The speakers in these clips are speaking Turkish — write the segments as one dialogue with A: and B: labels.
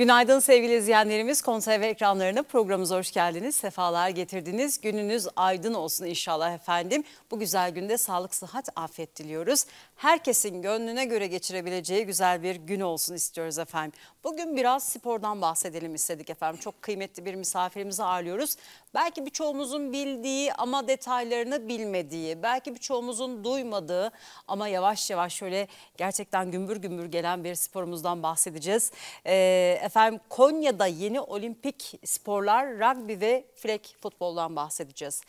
A: Günaydın sevgili izleyenlerimiz. Konserve ekranlarına programımıza hoş geldiniz. Sefalar getirdiniz. Gününüz aydın olsun inşallah efendim. Bu güzel günde sağlık, sıhhat, afiyet diliyoruz. Herkesin gönlüne göre geçirebileceği güzel bir gün olsun istiyoruz efendim. Bugün biraz spordan bahsedelim istedik efendim. Çok kıymetli bir misafirimizi ağırlıyoruz. Belki birçoğumuzun bildiği ama detaylarını bilmediği, belki birçoğumuzun duymadığı ama yavaş yavaş şöyle gerçekten gümbür gümbür gelen bir sporumuzdan bahsedeceğiz. Ee, efendim Konya'da yeni olimpik sporlar rugby ve flag futboldan bahsedeceğiz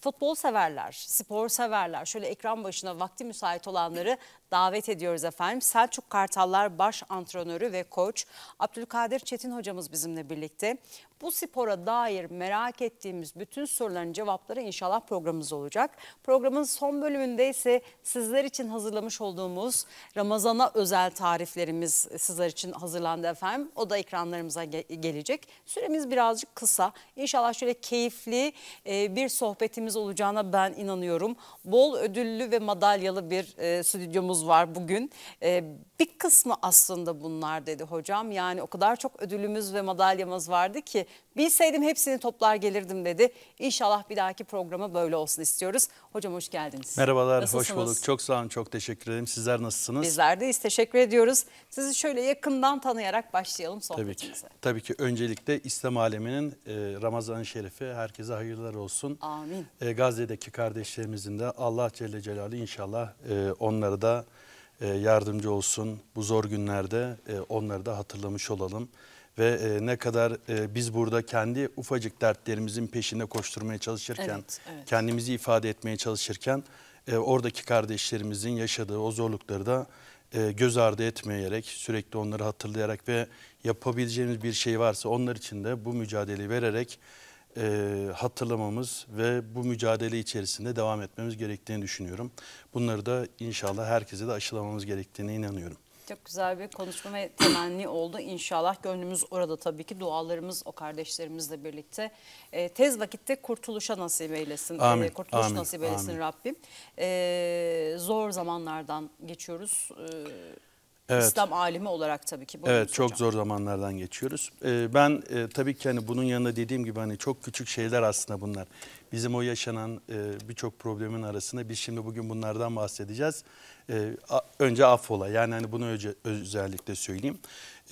A: futbol severler, spor severler, şöyle ekran başına vakti müsait olanları davet ediyoruz efendim. Selçuk Kartallar baş antrenörü ve koç Abdülkadir Çetin hocamız bizimle birlikte. Bu spora dair merak ettiğimiz bütün soruların cevapları inşallah programımız olacak. Programın son bölümünde ise sizler için hazırlamış olduğumuz Ramazan'a özel tariflerimiz sizler için hazırlandı efendim. O da ekranlarımıza ge gelecek. Süremiz birazcık kısa. İnşallah şöyle keyifli e, bir sohbetimiz olacağına ben inanıyorum. Bol ödüllü ve madalyalı bir e, stüdyomuz konumuz var bugün. Ee, bir kısmı aslında bunlar dedi hocam. Yani o kadar çok ödülümüz ve madalyamız vardı ki Bilseydim hepsini toplar gelirdim dedi. İnşallah bir dahaki programa böyle olsun istiyoruz. Hocam hoş geldiniz. Merhabalar, nasılsınız? hoş bulduk.
B: Çok sağ olun, çok teşekkür ederim. Sizler nasılsınız? Bizler
A: deyiz, teşekkür ediyoruz. Sizi şöyle yakından tanıyarak başlayalım sohbetimize. Tabii
B: ki, tabii ki öncelikle İslam aleminin e, Ramazan-ı Şerif'i herkese hayırlar olsun. Amin. E, Gazze'deki kardeşlerimizin de Allah Celle Celaluhu inşallah e, onlara da yardımcı olsun. Bu zor günlerde onları da hatırlamış olalım ve e, ne kadar e, biz burada kendi ufacık dertlerimizin peşinde koşturmaya çalışırken, evet, evet. kendimizi ifade etmeye çalışırken e, oradaki kardeşlerimizin yaşadığı o zorlukları da e, göz ardı etmeyerek, sürekli onları hatırlayarak ve yapabileceğimiz bir şey varsa onlar için de bu mücadeleyi vererek e, hatırlamamız ve bu mücadele içerisinde devam etmemiz gerektiğini düşünüyorum. Bunları da inşallah herkese de aşılamamız gerektiğine inanıyorum.
A: Çok güzel bir konuşma ve temenni oldu. İnşallah gönlümüz orada tabii ki. Dualarımız o kardeşlerimizle birlikte. E, tez vakitte kurtuluşa nasip eylesin. E, amin. E, kurtuluş amin, nasip eylesin amin. Rabbim. E, zor zamanlardan geçiyoruz. E, Evet. İslam alimi olarak tabii ki. Evet çok
B: hocam. zor zamanlardan geçiyoruz. Ee, ben e, tabii ki hani bunun yanında dediğim gibi hani çok küçük şeyler aslında bunlar. Bizim o yaşanan e, birçok problemin arasında biz şimdi bugün bunlardan bahsedeceğiz. E, a, önce affola yani hani bunu önce özellikle söyleyeyim.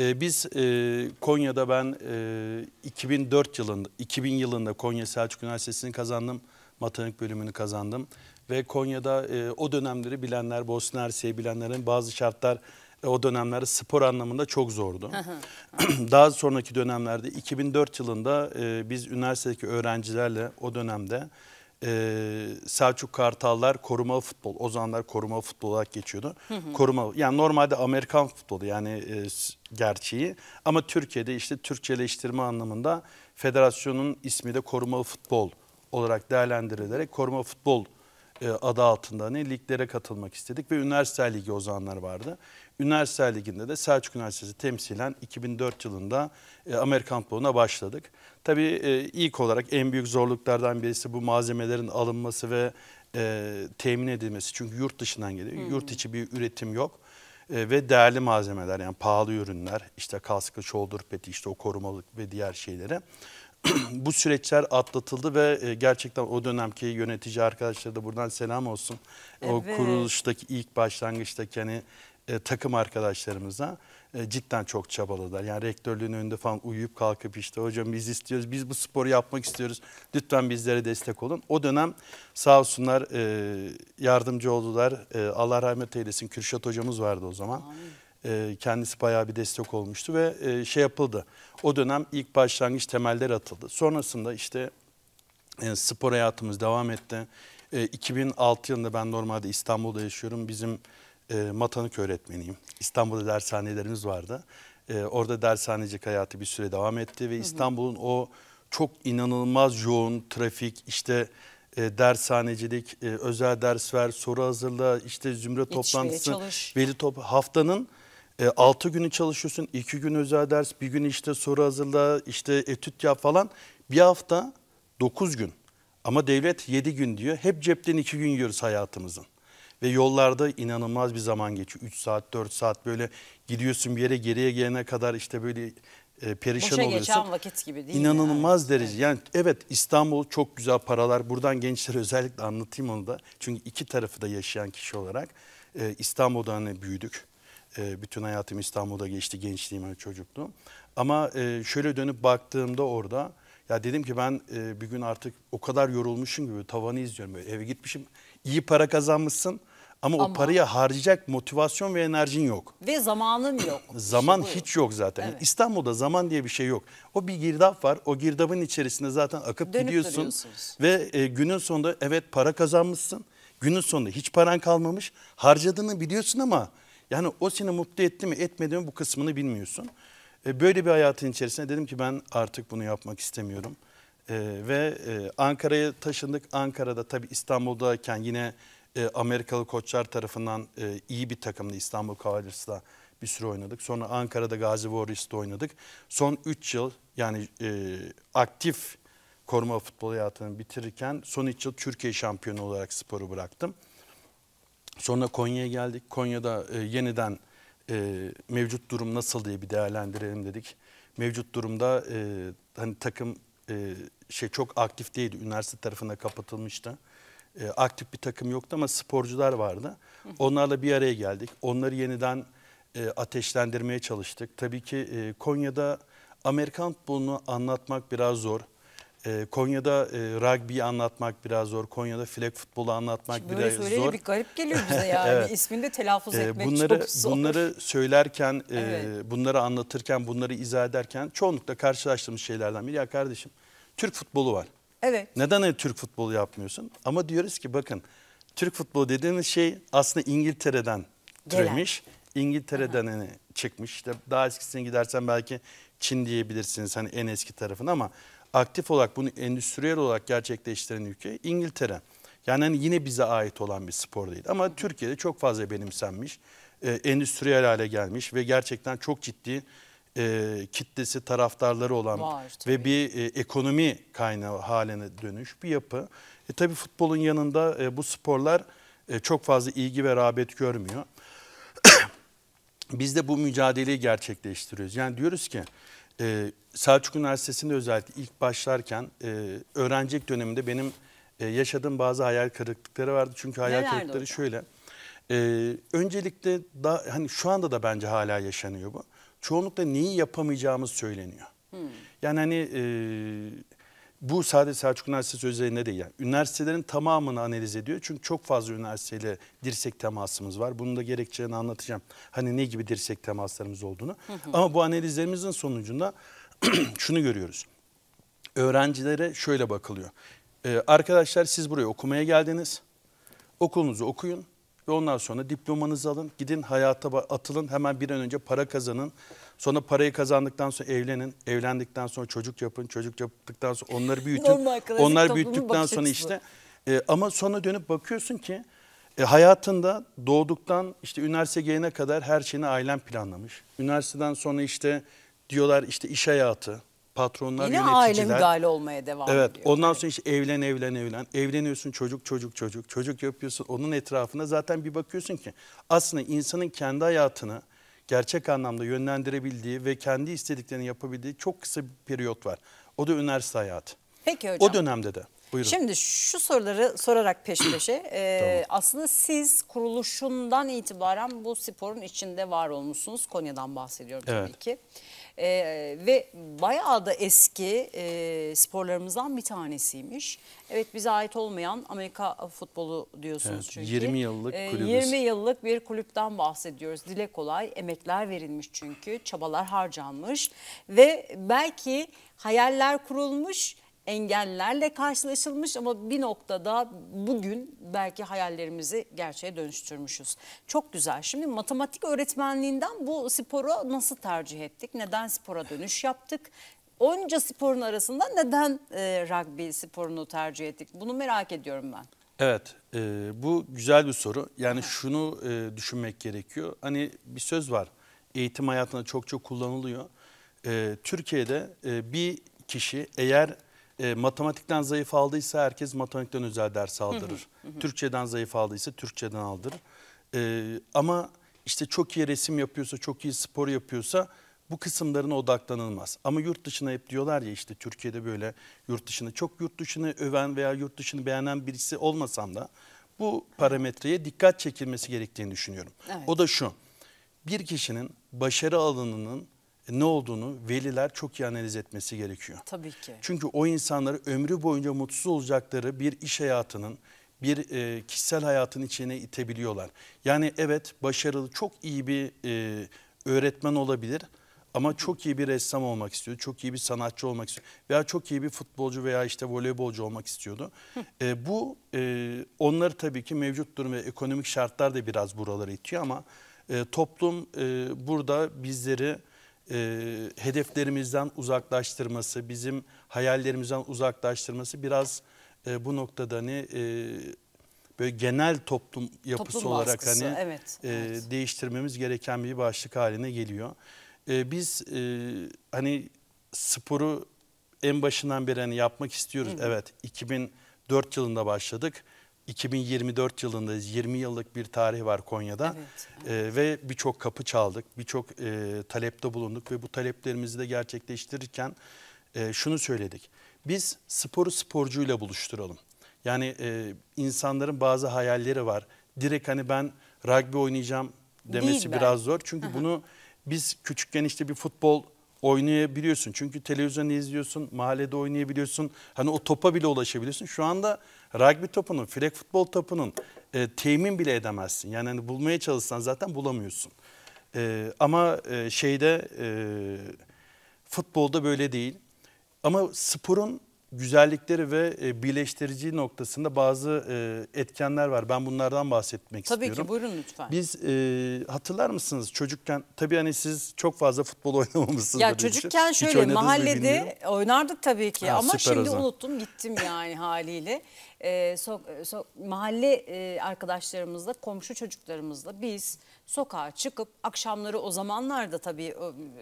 B: E, biz e, Konya'da ben e, 2004 yılında 2000 yılında Konya Selçuk Üniversitesi'ni kazandım. matematik bölümünü kazandım. Ve Konya'da e, o dönemleri bilenler, Bosna Hersek'i bilenlerin hani bazı şartlar e, o dönemlerde spor anlamında çok zordu. Daha sonraki dönemlerde 2004 yılında e, biz üniversitedeki öğrencilerle o dönemde e, Selçuk Kartallar koruma futbol, o zamanlar koruma futbol olarak geçiyordu. Koruma yani normalde Amerikan futbolu yani e, gerçeği ama Türkiye'de işte Türkçeleştirme anlamında federasyonun ismi de koruma futbol olarak değerlendirilerek koruma futbol e, adı altında ne hani liglere katılmak istedik ve üniversite ligi zamanlar vardı. Üniversite Ligi'nde de Selçuk Üniversitesi temsilen 2004 yılında e, Amerikan futboluna başladık. Tabii e, ilk olarak en büyük zorluklardan birisi bu malzemelerin alınması ve e, temin edilmesi. Çünkü yurt dışından geliyor. Hmm. Yurt içi bir üretim yok e, ve değerli malzemeler yani pahalı ürünler işte kaskı, shoulder peti işte o korumalık ve diğer şeyleri. Bu süreçler atlatıldı ve e, gerçekten o dönemki yönetici arkadaşlara da buradan selam olsun. Evet. O kuruluştaki ilk başlangıçtaki hani e, takım arkadaşlarımıza e, cidden çok çabaladılar. Yani rektörlüğün önünde falan uyuyup kalkıp işte hocam biz istiyoruz, biz bu sporu yapmak istiyoruz. Lütfen bizlere destek olun. O dönem sağ olsunlar e, yardımcı oldular. E, Allah rahmet eylesin Kürşat hocamız vardı o zaman. Amin e, kendisi bayağı bir destek olmuştu ve e, şey yapıldı. O dönem ilk başlangıç temeller atıldı. Sonrasında işte e, spor hayatımız devam etti. 2006 yılında ben normalde İstanbul'da yaşıyorum. Bizim e, matanik öğretmeniyim. İstanbul'da dershanelerimiz vardı. E, orada dershanecik hayatı bir süre devam etti ve İstanbul'un o çok inanılmaz yoğun trafik işte e, dershanecilik, e, özel ders ver, soru hazırla, işte zümre toplantısı, veli top haftanın e, 6 günü çalışıyorsun, iki gün özel ders, bir gün işte soru hazırla, işte etüt yap falan. Bir hafta dokuz gün ama devlet yedi gün diyor. Hep cepten iki gün yiyoruz hayatımızın ve yollarda inanılmaz bir zaman geçiyor. 3 saat 4 saat böyle gidiyorsun bir yere geriye gelene kadar işte böyle e, perişan Boşa oluyorsun. geçen vakit gibi değil İnanılmaz yani. derece. Yani evet İstanbul çok güzel paralar. Buradan gençlere özellikle anlatayım onu da. Çünkü iki tarafı da yaşayan kişi olarak e, İstanbul'da hani büyüdük. E, bütün hayatım İstanbul'da geçti gençliğim ve hani çocukluğum. Ama e, şöyle dönüp baktığımda orada ya dedim ki ben e, bir gün artık o kadar yorulmuşum gibi tavanı izliyorum. Böyle eve gitmişim iyi para kazanmışsın ama, Ama o paraya harcayacak motivasyon ve enerjin yok.
A: Ve zamanın
B: yok. zaman işte hiç yok zaten. Evet. İstanbul'da zaman diye bir şey yok. O bir girdap var. O girdabın içerisinde zaten akıp Dönüp gidiyorsun. Ve e, günün sonunda evet para kazanmışsın. Günün sonunda hiç paran kalmamış. Harcadığını biliyorsun ama yani o seni mutlu etti mi etmedi mi bu kısmını bilmiyorsun. E, böyle bir hayatın içerisinde dedim ki ben artık bunu yapmak istemiyorum. E, ve e, Ankara'ya taşındık. Ankara'da tabii İstanbul'dayken yine e, Amerikalı koçlar tarafından e, iyi bir takımdı İstanbul Cavaliers'la bir süre oynadık. Sonra Ankara'da Gazi Warriors'ta oynadık. Son 3 yıl yani e, aktif koruma futbol hayatını bitirirken son 3 yıl Türkiye şampiyonu olarak sporu bıraktım. Sonra Konya'ya geldik. Konya'da e, yeniden e, mevcut durum nasıl diye bir değerlendirelim dedik. Mevcut durumda e, hani takım e, şey çok aktif değildi. Üniversite tarafına kapatılmıştı e, aktif bir takım yoktu ama sporcular vardı. Onlarla bir araya geldik. Onları yeniden e, ateşlendirmeye çalıştık. Tabii ki e, Konya'da Amerikan futbolunu anlatmak biraz zor. E, Konya'da e, rugby'yi anlatmak biraz zor. Konya'da flag futbolu anlatmak Şimdi biraz böyle zor. Böyle bir garip geliyor bize yani. evet. İsmini de telaffuz e, etmek e, bunları, çok zor. Bunları söylerken, e, evet. bunları anlatırken, bunları izah ederken çoğunlukla karşılaştığımız şeylerden biri. Ya kardeşim Türk futbolu var. Evet. Neden hani Türk futbolu yapmıyorsun? Ama diyoruz ki bakın Türk futbolu dediğimiz şey aslında İngiltere'den Gelen. türemiş. İngiltere'den hani çıkmış. İşte daha eskisine gidersen belki Çin diyebilirsiniz hani en eski tarafın ama aktif olarak bunu endüstriyel olarak gerçekleştiren ülke İngiltere. Yani hani yine bize ait olan bir spor değil ama Türkiye'de çok fazla benimsenmiş, e, endüstriyel hale gelmiş ve gerçekten çok ciddi e, kitlesi, taraftarları olan Var, ve bir e, ekonomi kaynağı haline dönüş bir yapı. E, tabii futbolun yanında e, bu sporlar e, çok fazla ilgi ve rağbet görmüyor. Biz de bu mücadeleyi gerçekleştiriyoruz. Yani diyoruz ki e, Selçuk Üniversitesi'nde özellikle ilk başlarken e, öğrencilik döneminde benim e, yaşadığım bazı hayal kırıklıkları vardı. Çünkü hayal Nelerdi kırıklıkları hocam? şöyle. E, öncelikle da, hani şu anda da bence hala yaşanıyor bu çoğunlukla neyi yapamayacağımız söyleniyor. Hmm. Yani hani e, bu sadece Selçuk Üniversitesi özelinde değil. Yani üniversitelerin tamamını analiz ediyor. Çünkü çok fazla üniversiteyle dirsek temasımız var. Bunun da gerekçelerini anlatacağım. Hani ne gibi dirsek temaslarımız olduğunu. Hı Ama bu analizlerimizin sonucunda şunu görüyoruz. Öğrencilere şöyle bakılıyor. Ee, arkadaşlar siz buraya okumaya geldiniz. Okulunuzu okuyun. Ve ondan sonra diplomanızı alın, gidin hayata atılın, hemen bir an önce para kazanın. Sonra parayı kazandıktan sonra evlenin, evlendikten sonra çocuk yapın, çocuk yaptıktan sonra onları büyütün. Normal, Onlar büyüttükten sonra işte e, ama sonra dönüp bakıyorsun ki e, hayatında doğduktan işte üniversite gelene kadar her şeyini ailen planlamış. Üniversiteden sonra işte diyorlar işte iş hayatı, patronlar, Yine yöneticiler. Yine aile müdahale olmaya devam ediyor. Evet ondan sonra işte evlen evlen evlen. Evleniyorsun çocuk çocuk çocuk. Çocuk yapıyorsun onun etrafına zaten bir bakıyorsun ki aslında insanın kendi hayatını gerçek anlamda yönlendirebildiği ve kendi istediklerini yapabildiği çok kısa bir periyot var. O da üniversite hayatı. Peki hocam. O dönemde de. Buyurun. Şimdi
A: şu soruları sorarak peş peşe e, tamam. aslında siz kuruluşundan itibaren bu sporun içinde var olmuşsunuz. Konya'dan bahsediyorum evet. tabii ki. E, ve bayağı da eski e, sporlarımızdan bir tanesiymiş. Evet bize ait olmayan Amerika futbolu diyorsunuz evet, çünkü. 20
B: yıllık ee, kulübüz. 20
A: yıllık bir kulüpten bahsediyoruz. Dile kolay emekler verilmiş çünkü çabalar harcanmış ve belki hayaller kurulmuş engellerle karşılaşılmış ama bir noktada bugün belki hayallerimizi gerçeğe dönüştürmüşüz. Çok güzel. Şimdi matematik öğretmenliğinden bu spora nasıl tercih ettik? Neden spora dönüş yaptık? Onca sporun arasında neden e, rugby sporunu tercih ettik? Bunu merak ediyorum ben.
B: Evet, e, bu güzel bir soru. Yani evet. şunu e, düşünmek gerekiyor. Hani bir söz var, eğitim hayatında çok çok kullanılıyor. E, Türkiye'de e, bir kişi eğer e, matematikten zayıf aldıysa herkes matematikten özel ders aldırır. Türkçeden zayıf aldıysa Türkçeden aldırır. E, ama işte çok iyi resim yapıyorsa, çok iyi spor yapıyorsa bu kısımlarına odaklanılmaz. Ama yurt dışına hep diyorlar ya işte Türkiye'de böyle yurt dışına çok yurt dışını öven veya yurt dışını beğenen birisi olmasam da bu parametreye dikkat çekilmesi gerektiğini düşünüyorum. Evet. O da şu. Bir kişinin başarı alanının ne olduğunu veliler çok iyi analiz etmesi gerekiyor.
A: Tabii ki. Çünkü
B: o insanları ömrü boyunca mutsuz olacakları bir iş hayatının, bir e, kişisel hayatın içine itebiliyorlar. Yani evet başarılı, çok iyi bir e, öğretmen olabilir ama çok iyi bir ressam olmak istiyordu, çok iyi bir sanatçı olmak istiyordu veya çok iyi bir futbolcu veya işte voleybolcu olmak istiyordu. e, bu e, onları tabii ki mevcut durum ve ekonomik şartlar da biraz buraları itiyor ama e, toplum e, burada bizleri e, hedeflerimizden uzaklaştırması, bizim hayallerimizden uzaklaştırması biraz e, bu noktada hani e, böyle genel toplum yapısı toplum olarak baskısı, hani evet, e, evet. değiştirmemiz gereken bir başlık haline geliyor. E, biz e, hani sporu en başından beri hani yapmak istiyoruz. Hı Evet 2004 yılında başladık. 2024 yılında 20 yıllık bir tarih var Konya'da evet, evet. Ee, ve birçok kapı çaldık, birçok e, talepte bulunduk ve bu taleplerimizi de gerçekleştirirken e, şunu söyledik. Biz sporu sporcuyla buluşturalım. Yani e, insanların bazı hayalleri var. Direkt hani ben rugby oynayacağım demesi biraz zor. Çünkü Aha. bunu biz küçükken işte bir futbol oynayabiliyorsun. Çünkü televizyonu izliyorsun, mahallede oynayabiliyorsun. Hani o topa bile ulaşabiliyorsun. Şu anda Rugby topunun, flag futbol topunun e, temin bile edemezsin. Yani hani bulmaya çalışsan zaten bulamıyorsun. E, ama e, şeyde e, futbolda böyle değil. Ama sporun güzellikleri ve e, birleştirici noktasında bazı e, etkenler var. Ben bunlardan bahsetmek tabii istiyorum. Tabii ki buyurun lütfen. Biz e, hatırlar mısınız çocukken tabii hani siz çok fazla futbol oynamamışsınız. Ya çocukken hiç. şöyle mahallede
A: oynardık tabii ki ha, ama şimdi unuttum gittim yani haliyle e, so, so, mahalle e, arkadaşlarımızla, komşu çocuklarımızla biz sokağa çıkıp akşamları o zamanlarda tabii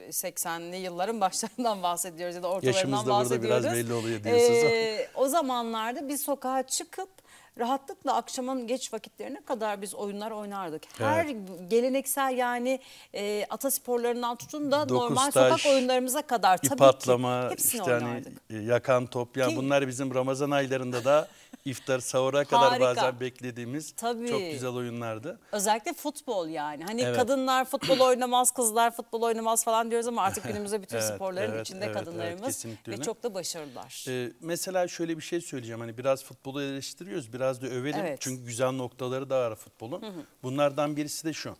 A: 80'li yılların başlarından bahsediyoruz ya da ortalarından Yaşımız da bahsediyoruz. burada biraz belli
B: oluyor
C: diyorsunuz. E,
A: o zamanlarda biz sokağa çıkıp rahatlıkla akşamın geç vakitlerine kadar biz oyunlar oynardık. Her evet. geleneksel yani e, atasporlarından tutun da Dokuz normal taş, sokak oyunlarımıza kadar tabii ip atlama, ki hepsini işte hani
B: oynardık. Hani yakan top yani ki, bunlar bizim Ramazan aylarında da iftar sahura kadar Harika. bazen beklediğimiz Tabii. çok güzel oyunlardı.
A: Özellikle futbol yani. Hani Evet. kadınlar futbol oynamaz, kızlar futbol oynamaz falan diyoruz ama artık günümüzde bütün Evet, sporların evet, içinde evet, kadınlarımız kesinlikle ve çok da başarılılar.
B: Ee, mesela şöyle bir şey söyleyeceğim. Hani biraz futbolu eleştiriyoruz, biraz da övelim. Evet. Çünkü güzel noktaları da var futbolun. Bunlardan birisi de şu.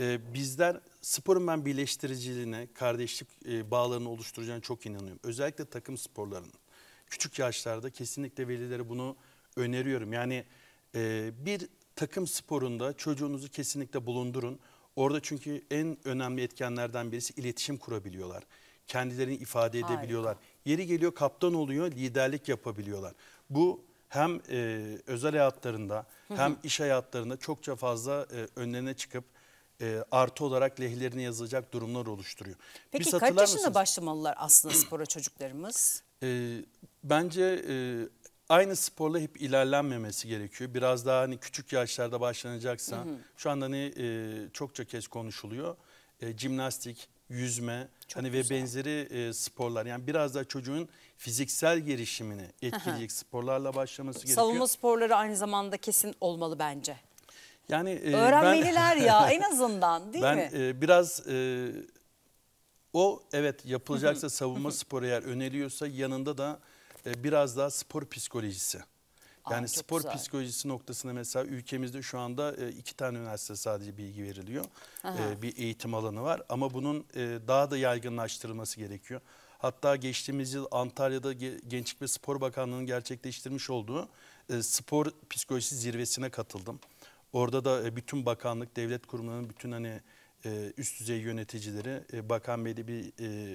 B: Ee, bizler sporun ben birleştiriciliğine, kardeşlik e, bağlarını oluşturacağına çok inanıyorum. Özellikle takım sporlarının küçük yaşlarda kesinlikle velilere bunu öneriyorum. Yani e, bir takım sporunda çocuğunuzu kesinlikle bulundurun. Orada çünkü en önemli etkenlerden birisi iletişim kurabiliyorlar. Kendilerini ifade edebiliyorlar. Harika. Yeri geliyor kaptan oluyor, liderlik yapabiliyorlar. Bu hem e, özel hayatlarında hem iş hayatlarında çokça fazla e, önlerine çıkıp e, artı olarak lehlerini yazacak durumlar oluşturuyor. Peki Biz kaç yaşında mısınız?
A: başlamalılar aslında spora çocuklarımız?
B: E, Bence e, aynı sporla hep ilerlenmemesi gerekiyor. Biraz daha hani küçük yaşlarda başlanacaksa hı hı. şu anda hani e, çokça kez konuşuluyor. E, cimnastik, yüzme Çok hani güzel. ve benzeri e, sporlar yani biraz daha çocuğun fiziksel gelişimini etkileyecek hı hı. sporlarla başlaması gerekiyor. Savunma
A: sporları aynı zamanda kesin olmalı bence.
B: Yani e, öğrenmeliler ben, ya en azından değil ben, mi? Ben biraz e, o evet yapılacaksa savunma sporu eğer öneriyorsa yanında da e, biraz daha spor psikolojisi. Yani Aa, spor güzel. psikolojisi noktasında mesela ülkemizde şu anda e, iki tane üniversite sadece bilgi veriliyor. E, bir eğitim alanı var ama bunun e, daha da yaygınlaştırılması gerekiyor. Hatta geçtiğimiz yıl Antalya'da Gençlik ve Spor Bakanlığı'nın gerçekleştirmiş olduğu spor psikolojisi zirvesine katıldım. Orada da bütün bakanlık, devlet kurumlarının bütün hani üst düzey yöneticileri e, Bakan Bey'de bir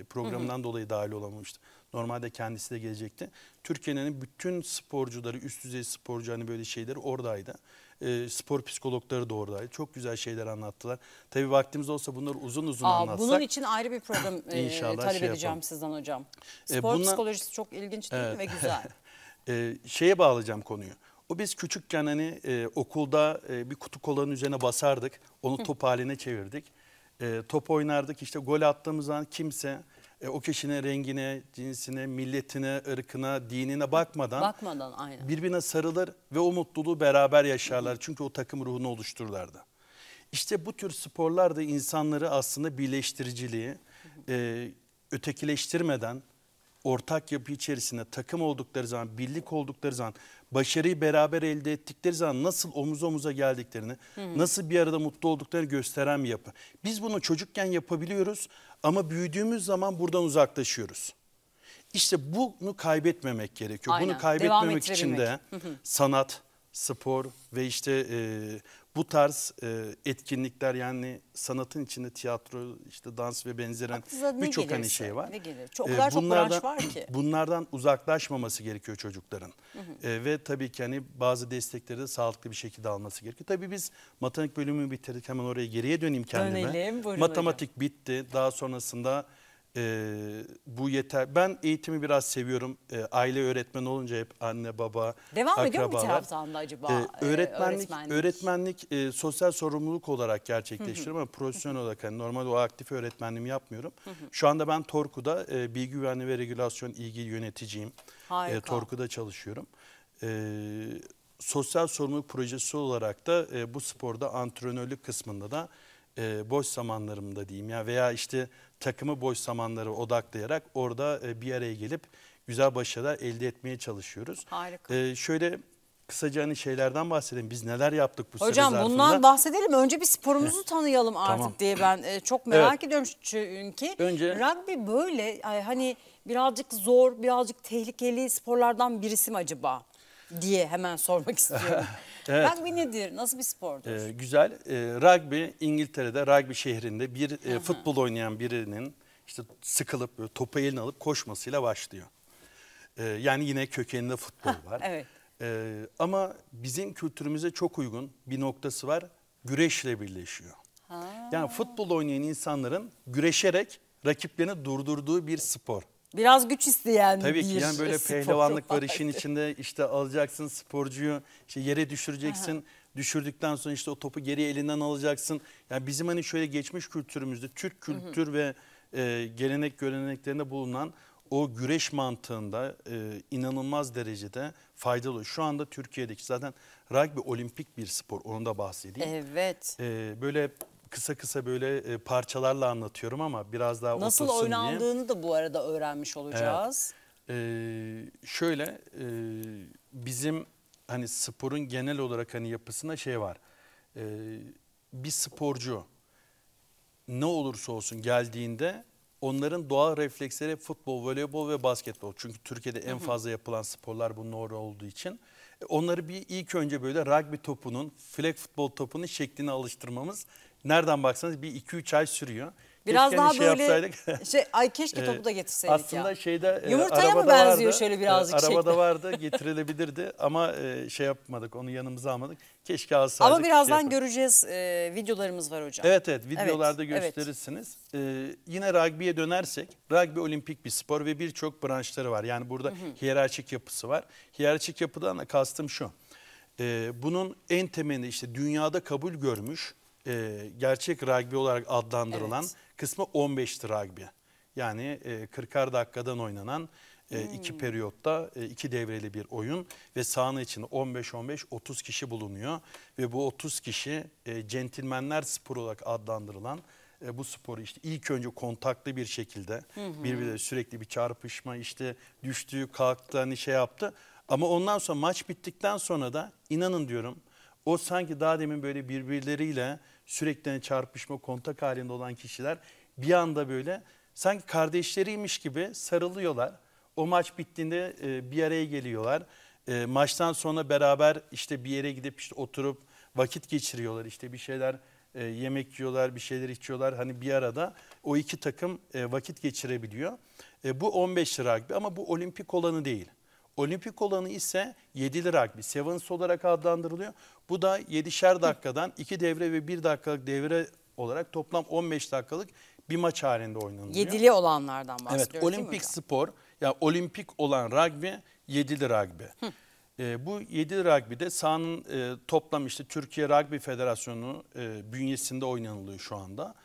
B: programdan dolayı dahil olamamıştı. Normalde kendisi de gelecekti. Türkiye'nin hani bütün sporcuları, üst düzey sporcu hani böyle şeyleri oradaydı. E, spor psikologları da oradaydı. Çok güzel şeyler anlattılar. Tabii vaktimiz olsa bunları uzun uzun Aa, anlatsak. Bunun
A: için ayrı bir program e, talep şey edeceğim yapalım. sizden hocam. E, spor e, bunlar, psikolojisi çok ilginç değil
B: evet. ve güzel. e, şeye bağlayacağım konuyu. O biz küçükken hani e, okulda e, bir kutu kolanın üzerine basardık. Onu top haline çevirdik. E, top oynardık. işte gol attığımız zaman kimse e, o kişinin rengine, cinsine, milletine, ırkına, dinine bakmadan, bakmadan aynen. birbirine sarılır ve o mutluluğu beraber yaşarlar. Çünkü o takım ruhunu oluştururlardı. İşte bu tür sporlar da insanları aslında birleştiriciliği, e, ötekileştirmeden, ortak yapı içerisinde takım oldukları zaman, birlik oldukları zaman, başarıyı beraber elde ettikleri zaman nasıl omuz omuza geldiklerini, hmm. nasıl bir arada mutlu olduklarını gösteren bir yapı. Biz bunu çocukken yapabiliyoruz ama büyüdüğümüz zaman buradan uzaklaşıyoruz. İşte bunu kaybetmemek gerekiyor. Aynen. Bunu kaybetmemek için de sanat, spor ve işte e, bu tarz e, etkinlikler yani sanatın içinde tiyatro, işte dans ve benzeren birçok hani şey var. Ne gelir? Çok, e, bunlardan, çok branş var ki. Bunlardan uzaklaşmaması gerekiyor çocukların. Hı hı. E, ve tabii ki hani bazı destekleri de sağlıklı bir şekilde alması gerekiyor. Tabii biz matematik bölümünü bitirdik hemen oraya geriye döneyim kendime. Dönelim, Matematik bitti. Daha sonrasında e, bu yeter. Ben eğitimi biraz seviyorum. E, aile öğretmen olunca hep anne baba, Devam akrabalar. ediyor mu bir taraftan
A: da acaba ee, e, öğretmenlik? Öğretmenlik,
B: öğretmenlik e, sosyal sorumluluk olarak gerçekleştiriyorum ama profesyonel olarak. Yani normal o aktif öğretmenliğimi yapmıyorum. Şu anda ben Torku'da e, bilgi güvenliği ve regülasyon ilgili yöneticiyim. E, Torku'da çalışıyorum. E, sosyal sorumluluk projesi olarak da e, bu sporda antrenörlük kısmında da e, boş zamanlarımda diyeyim ya veya işte takımı boş zamanları odaklayarak orada e, bir araya gelip güzel başarılar elde etmeye çalışıyoruz. Harika. E, şöyle kısaca hani şeylerden bahsedelim. Biz neler yaptık bu Hocam, süre zarfında? Hocam bundan
A: bahsedelim. Önce bir sporumuzu eh, tanıyalım artık tamam. diye ben e, çok merak evet. ediyorum çünkü. Önce... Rugby böyle hani birazcık zor, birazcık tehlikeli sporlardan birisi mi acaba? diye hemen sormak istiyorum. evet. Rugby nedir? Nasıl bir spordur?
B: Ee, güzel. Ee, rugby İngiltere'de rugby şehrinde bir e, futbol oynayan birinin işte sıkılıp böyle topu eline alıp koşmasıyla başlıyor. Ee, yani yine kökeninde futbol var. evet. Ee, ama bizim kültürümüze çok uygun bir noktası var. Güreşle birleşiyor. Ha. Yani futbol oynayan insanların güreşerek rakiplerini durdurduğu bir spor.
A: Biraz güç isteyen Tabii ki yani böyle pehlivanlık var işin
B: içinde işte alacaksın sporcuyu işte yere düşüreceksin. Düşürdükten sonra işte o topu geri elinden alacaksın. Yani bizim hani şöyle geçmiş kültürümüzde Türk kültür hı hı. ve e, gelenek göreneklerinde bulunan o güreş mantığında e, inanılmaz derecede faydalı. Şu anda Türkiye'deki zaten rugby olimpik bir spor onu da bahsedeyim. Evet. E, böyle kısa kısa böyle e, parçalarla anlatıyorum ama biraz daha Nasıl otursun diye. oynandığını
A: da bu arada öğrenmiş olacağız.
B: Evet. Ee, şöyle e, bizim hani sporun genel olarak hani yapısında şey var. Ee, bir sporcu ne olursa olsun geldiğinde onların doğal refleksleri futbol, voleybol ve basketbol. Çünkü Türkiye'de en fazla yapılan sporlar bunun doğru olduğu için. E, onları bir ilk önce böyle rugby topunun, flag futbol topunun şekline alıştırmamız nereden baksanız bir iki üç ay sürüyor. Biraz keşke hani daha şey böyle yapsaydık. şey ay keşke topu da ee, getirseydik
A: Aslında ya. şeyde
B: e, yumurtaya mı benziyor vardı, şöyle ee, birazcık arabada şekli? Arabada vardı getirilebilirdi ama e, şey yapmadık onu yanımıza almadık. Keşke alsaydık. Ama şey birazdan şey
A: göreceğiz e, videolarımız var hocam. Evet evet videolarda evet,
B: gösterirsiniz. Evet. E, yine rugby'ye dönersek rugby olimpik bir spor ve birçok branşları var. Yani burada hı hı. hiyerarşik yapısı var. Hiyerarşik yapıdan kastım şu. E, bunun en temeli işte dünyada kabul görmüş e, gerçek rugby olarak adlandırılan evet. kısmı 15'ti rugby. Yani e, 40'ar dakikadan oynanan e, hmm. iki periyotta e, iki devreli bir oyun ve sahanın içinde 15-15-30 kişi bulunuyor. Ve bu 30 kişi e, centilmenler sporu olarak adlandırılan e, bu sporu işte ilk önce kontaklı bir şekilde birbirleri sürekli bir çarpışma işte düştüğü kalktı hani şey yaptı. Ama ondan sonra maç bittikten sonra da inanın diyorum o sanki daha demin böyle birbirleriyle sürekli hani çarpışma, kontak halinde olan kişiler bir anda böyle sanki kardeşleriymiş gibi sarılıyorlar. O maç bittiğinde e, bir araya geliyorlar. E, maçtan sonra beraber işte bir yere gidip işte oturup vakit geçiriyorlar. İşte bir şeyler e, yemek yiyorlar, bir şeyler içiyorlar. Hani bir arada o iki takım e, vakit geçirebiliyor. E, bu 15 rugby ama bu olimpik olanı değil. Olimpik olanı ise 7'li rugby, sevens olarak adlandırılıyor. Bu da 7'şer dakikadan 2 devre ve 1 dakikalık devre olarak toplam 15 dakikalık bir maç halinde oynanıyor. Yedili
A: olanlardan bahsediyoruz Evet, olimpik
B: spor, ya yani olimpik olan rugby, yedili rugby. E, bu 7 rugby'de sahanın e, toplam işte Türkiye Rugby Federasyonu e, bünyesinde oynanılıyor şu anda.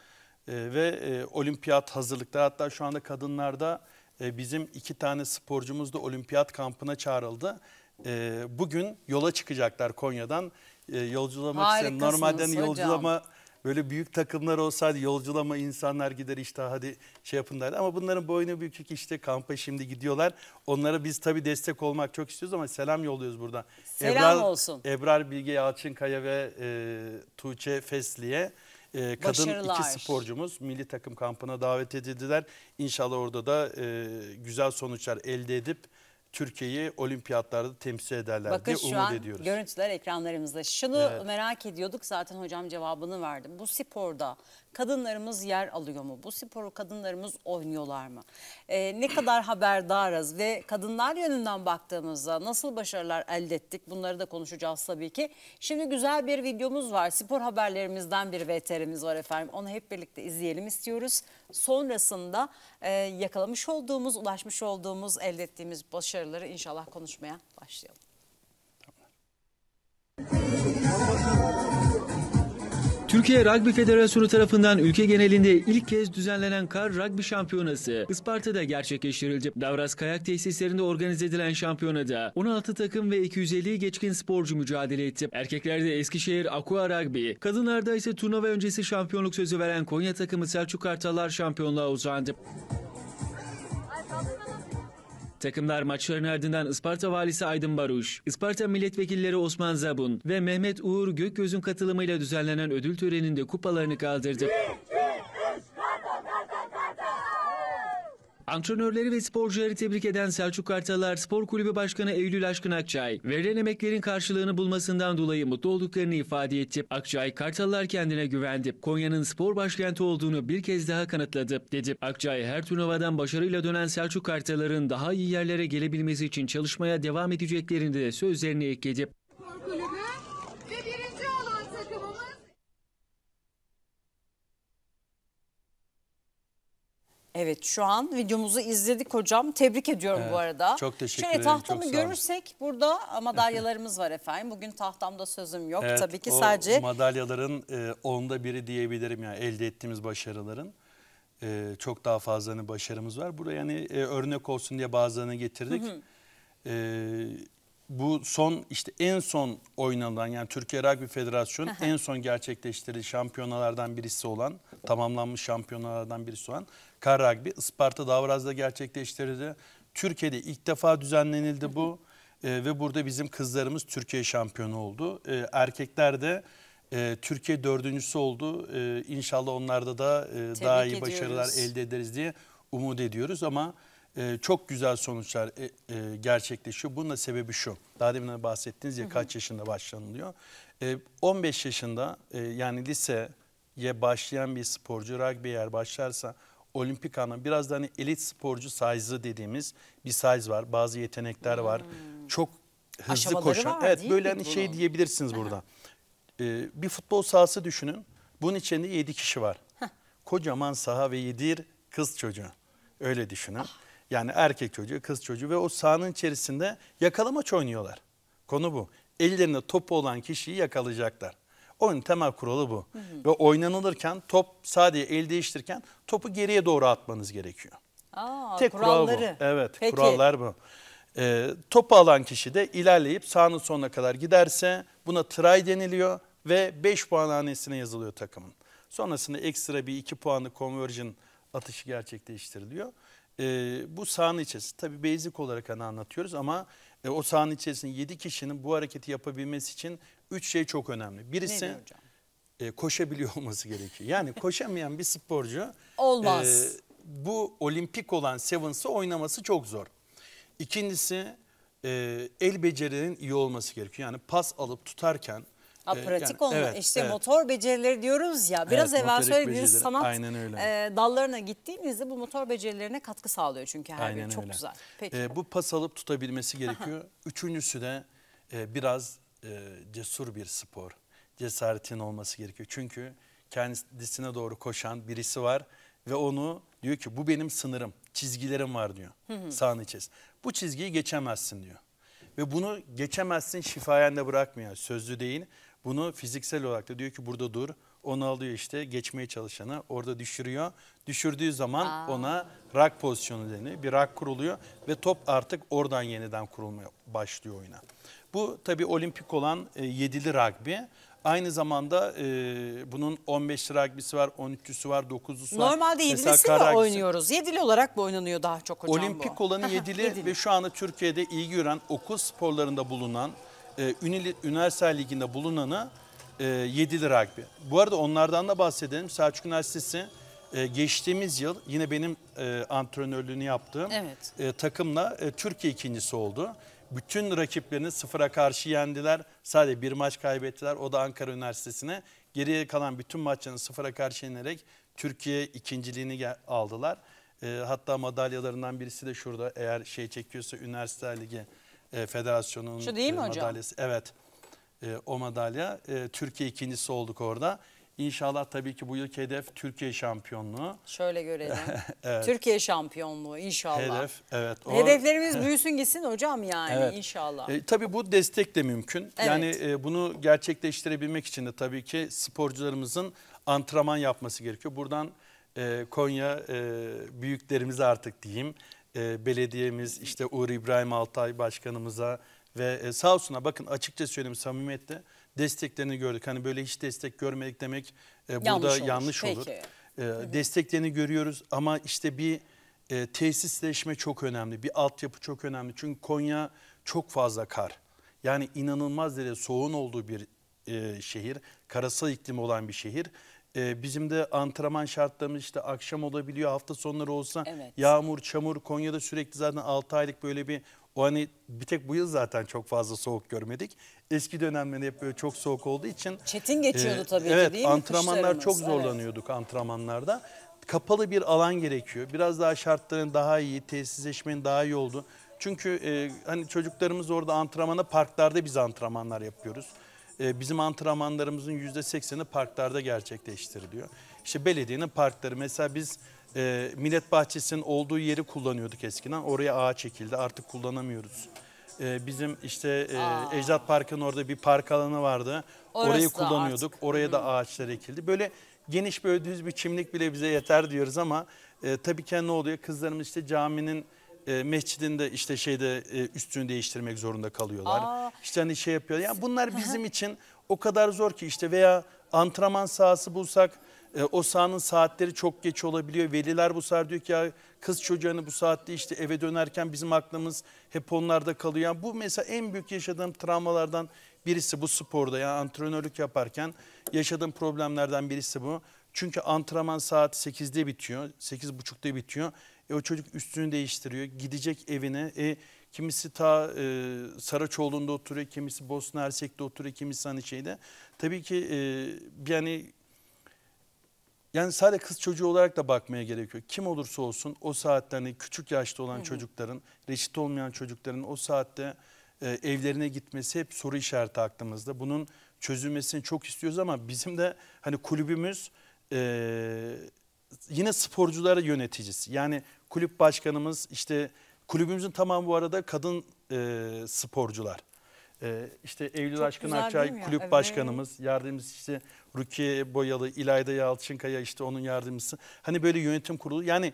B: E, ve e, olimpiyat hazırlıkları hatta şu anda kadınlarda e, bizim iki tane sporcumuz da olimpiyat kampına çağrıldı. E, bugün yola çıkacaklar Konya'dan. E, yolculamak için normalden hocam. yolculama böyle büyük takımlar olsaydı yolculama insanlar gider işte hadi şey yapın derdi. Ama bunların boynu büyük işte kampa şimdi gidiyorlar. Onlara biz tabii destek olmak çok istiyoruz ama selam yolluyoruz buradan. Selam Ebrar, olsun. Ebrar Bilge Yalçınkaya ve e, Tuğçe Fesli'ye e, kadın Başarılar. iki sporcumuz milli takım kampına davet edildiler. İnşallah orada da e, güzel sonuçlar elde edip Türkiye'yi olimpiyatlarda temsil ederler Bakın diye umut ediyoruz. Bakın şu an
A: görüntüler ekranlarımızda. Şunu evet. merak ediyorduk zaten hocam cevabını verdi. Bu sporda kadınlarımız yer alıyor mu? Bu sporu kadınlarımız oynuyorlar mı? E, ne kadar haberdarız ve kadınlar yönünden baktığımızda nasıl başarılar elde ettik? Bunları da konuşacağız tabii ki. Şimdi güzel bir videomuz var. Spor haberlerimizden bir VTR'miz var efendim. Onu hep birlikte izleyelim istiyoruz. Sonrasında e, yakalamış olduğumuz, ulaşmış olduğumuz, elde ettiğimiz başarıları inşallah konuşmaya başlayalım.
C: Tamam. Türkiye Rugby Federasyonu tarafından ülke genelinde ilk kez düzenlenen kar rugby şampiyonası Isparta'da gerçekleştirilecek. Davras Kayak Tesislerinde organize edilen şampiyonada 16 takım ve 250 geçkin sporcu mücadele etti. Erkeklerde Eskişehir Aqua Rugby, kadınlarda ise turnuva öncesi şampiyonluk sözü veren Konya takımı Selçuk Kartallar şampiyonluğa uzandı. Takımlar maçlarının ardından Isparta valisi Aydın Baruş, Isparta milletvekilleri Osman Zabun ve Mehmet Uğur Gökgöz'ün katılımıyla düzenlenen ödül töreninde kupalarını kaldırdı. Antrenörleri ve sporcuları tebrik eden Selçuk Kartalar Spor Kulübü Başkanı Eylül Aşkın Akçay, verilen emeklerin karşılığını bulmasından dolayı mutlu olduklarını ifade etti. Akçay, Kartallar kendine güvendi. Konya'nın spor başkenti olduğunu bir kez daha kanıtladı, dedi. Akçay, her turnuvadan başarıyla dönen Selçuk Kartalar'ın daha iyi yerlere gelebilmesi için çalışmaya devam edeceklerini de sözlerine ekledi. Spor kulübü
A: Evet şu an videomuzu izledik hocam. Tebrik ediyorum evet, bu arada.
C: Çok teşekkür Şöyle, ederim.
A: Tahtamı görürsek burada madalyalarımız var efendim. Bugün tahtamda sözüm yok evet, tabii ki o sadece.
B: madalyaların e, onda biri diyebilirim yani elde ettiğimiz başarıların. E, çok daha fazlanı hani başarımız var. Buraya yani e, örnek olsun diye bazılarını getirdik. Hı hı. E, bu son işte en son oynanan yani Türkiye Rugby Federasyonu en son gerçekleştirdiği şampiyonalardan birisi olan tamamlanmış şampiyonalardan birisi olan kar rugby Isparta Davraz'da gerçekleştirildi. Türkiye'de ilk defa düzenlenildi bu ee, ve burada bizim kızlarımız Türkiye şampiyonu oldu. Ee, erkekler de e, Türkiye dördüncüsü oldu. Ee, inşallah onlarda da e, daha iyi ediyoruz. başarılar elde ederiz diye umut ediyoruz ama e, çok güzel sonuçlar e, e, gerçekleşiyor. Bunun da sebebi şu. Daha demin bahsettiniz ya hı hı. kaç yaşında başlanılıyor. E, ee, 15 yaşında e, yani liseye başlayan bir sporcu rugby yer başlarsa olimpik anlamda biraz da hani elit sporcu size'ı dediğimiz bir size var. Bazı yetenekler hmm. var. Çok hızlı Aşamaları koşan. Var, evet böyle hani şey diyebilirsiniz burada. Ee, bir futbol sahası düşünün. Bunun içinde 7 kişi var. Kocaman saha ve 7 kız çocuğu. Öyle düşünün. Ah. Yani erkek çocuğu, kız çocuğu ve o sahanın içerisinde yakalamaç oynuyorlar. Konu bu. Ellerinde topu olan kişiyi yakalayacaklar. Oyun temel kuralı bu. Hı hı. Ve oynanılırken top sadece el değiştirirken topu geriye doğru atmanız gerekiyor.
A: Aa, Tek kuralları. kural bu. Evet Peki. kurallar
B: bu. Ee, topu alan kişi de ilerleyip sahanın sonuna kadar giderse buna try deniliyor ve 5 puan hanesine yazılıyor takımın. Sonrasında ekstra bir 2 puanlı conversion atışı gerçekleştiriliyor e, bu sahanın içerisinde tabii basic olarak hani anlatıyoruz ama e, o sahanın içerisinde 7 kişinin bu hareketi yapabilmesi için 3 şey çok önemli. Birisi e, koşabiliyor olması gerekiyor. Yani koşamayan bir sporcu olmaz. E, bu olimpik olan Sevens'ı oynaması çok zor. İkincisi e, el becerinin iyi olması gerekiyor. Yani pas alıp tutarken Ha, ee, pratik yani, olma. Evet, işte evet. motor
A: becerileri diyoruz ya. Biraz evet, evvel söylediğiniz sanat aynen öyle. E, dallarına gittiğinizde bu motor becerilerine katkı sağlıyor çünkü her aynen gün. Çok öyle. güzel. Ee, Peki. E,
B: bu pas alıp tutabilmesi gerekiyor. Üçüncüsü de e, biraz e, cesur bir spor. Cesaretin olması gerekiyor. çünkü kendisine doğru koşan birisi var ve onu diyor ki bu benim sınırım, çizgilerim var diyor sağın hı. Bu çizgiyi geçemezsin diyor. Ve bunu geçemezsin şifayen de bırakmıyor sözlü değil. Bunu fiziksel olarak da diyor ki burada dur. Onu alıyor işte geçmeye çalışanı, orada düşürüyor. Düşürdüğü zaman Aa. ona rak pozisyonu deniyor. Bir rak kuruluyor ve top artık oradan yeniden kurulmaya başlıyor oyuna. Bu tabii olimpik olan e, yedili rugby. Aynı zamanda e, bunun 15 rugby'si var, 13'lüsü var, 9'lusu var. Normalde yedilisi de oynuyoruz.
A: Yedili olarak mı oynanıyor daha çok hocam Olimpik bu? olanı yedili, yedili
B: ve şu anda Türkiye'de ilgi gören okul sporlarında bulunan e, Üniversite Ligi'nde bulunanı e, 7 lira rugby. Bu arada onlardan da bahsedelim. Selçuk Üniversitesi e, geçtiğimiz yıl yine benim e, antrenörlüğünü yaptığım evet. e, takımla e, Türkiye ikincisi oldu. Bütün rakiplerini sıfıra karşı yendiler. Sadece bir maç kaybettiler. O da Ankara Üniversitesi'ne. Geriye kalan bütün maçlarını sıfıra karşı yenerek Türkiye ikinciliğini aldılar. E, hatta madalyalarından birisi de şurada eğer şey çekiyorsa Üniversite Ligi e, federasyonun Şu değil e, mi e, hocam? Evet e, o madalya. E, Türkiye ikincisi olduk orada. İnşallah tabii ki bu yılki hedef Türkiye şampiyonluğu.
A: Şöyle görelim.
B: evet. Türkiye
A: şampiyonluğu inşallah. Hedef
B: evet. O... Hedeflerimiz büyüsün
A: gitsin hocam yani evet. inşallah. E,
B: tabii bu destek de mümkün. Evet. Yani e, bunu gerçekleştirebilmek için de tabii ki sporcularımızın antrenman yapması gerekiyor. Buradan e, Konya e, büyüklerimize artık diyeyim e, belediyemiz işte Uğur İbrahim Altay başkanımıza ve e, sağ olsunlar bakın açıkça söyleyeyim samimiyette desteklerini gördük. Hani böyle hiç destek görmedik demek e, burada yanlış olur. Yanlış olur. E, desteklerini görüyoruz ama işte bir e, tesisleşme çok önemli. Bir altyapı çok önemli. Çünkü Konya çok fazla kar. Yani inanılmaz derece soğun olduğu bir e, şehir. Karasal iklim olan bir şehir. E, bizim de antrenman şartlarımız işte akşam olabiliyor, hafta sonları olsa evet. yağmur, çamur, Konya'da sürekli zaten 6 aylık böyle bir o hani bir tek bu yıl zaten çok fazla soğuk görmedik. Eski dönemlerde hep böyle çok soğuk olduğu için. Çetin geçiyordu e, tabii evet, ki değil mi? Antrenmanlar çok zorlanıyorduk evet. antrenmanlarda. Kapalı bir alan gerekiyor. Biraz daha şartların daha iyi, tesisleşmenin daha iyi oldu. Çünkü e, hani çocuklarımız orada antrenmana parklarda biz antrenmanlar yapıyoruz. Ee, bizim antrenmanlarımızın yüzde sekseni parklarda gerçekleştiriliyor. İşte belediyenin parkları mesela biz e, millet bahçesinin olduğu yeri kullanıyorduk eskiden. Oraya ağaç çekildi artık kullanamıyoruz. Ee, bizim işte e, Aa. Ecdat Parkı'nın orada bir park alanı vardı. Orası Orayı kullanıyorduk. Artık. Oraya da ağaçlar ekildi. Böyle geniş böyle düz bir çimlik bile bize yeter diyoruz ama e, tabii ki ne oluyor? Kızlarımız işte caminin e, mescidinde işte şeyde e, üstünü değiştirmek zorunda kalıyorlar. Aa. İşte hani şey yapıyor. Yani bunlar bizim için o kadar zor ki işte veya antrenman sahası bulsak e, o sahanın saatleri çok geç olabiliyor. Veliler bu sefer diyor ki ya kız çocuğunu hani bu saatte işte eve dönerken bizim aklımız hep onlarda kalıyor. Yani bu mesela en büyük yaşadığım travmalardan birisi bu sporda. Yani antrenörlük yaparken yaşadığım problemlerden birisi bu. Çünkü antrenman saat 8'de bitiyor, 8.30'da bitiyor. E o çocuk üstünü değiştiriyor. Gidecek evine. E kimisi ta e, Saraçoğlu'nda oturuyor. Kimisi Bosna Hersek'te oturuyor. Kimisi hani şeyde. Tabii ki e, yani yani sadece kız çocuğu olarak da bakmaya gerekiyor. Kim olursa olsun o saatte hani küçük yaşta olan Hı -hı. çocukların, reşit olmayan çocukların o saatte e, evlerine gitmesi hep soru işareti aklımızda. Bunun çözülmesini çok istiyoruz ama bizim de hani kulübümüz e, yine sporculara yöneticisi. Yani kulüp başkanımız işte kulübümüzün tamamı bu arada kadın e, sporcular. E, işte Eylül Çok Aşkın Akçay kulüp evet. başkanımız, yardımcısı işte Rukiye Boyalı, İlayda Yalçınkaya işte onun yardımcısı. Hani böyle yönetim kurulu yani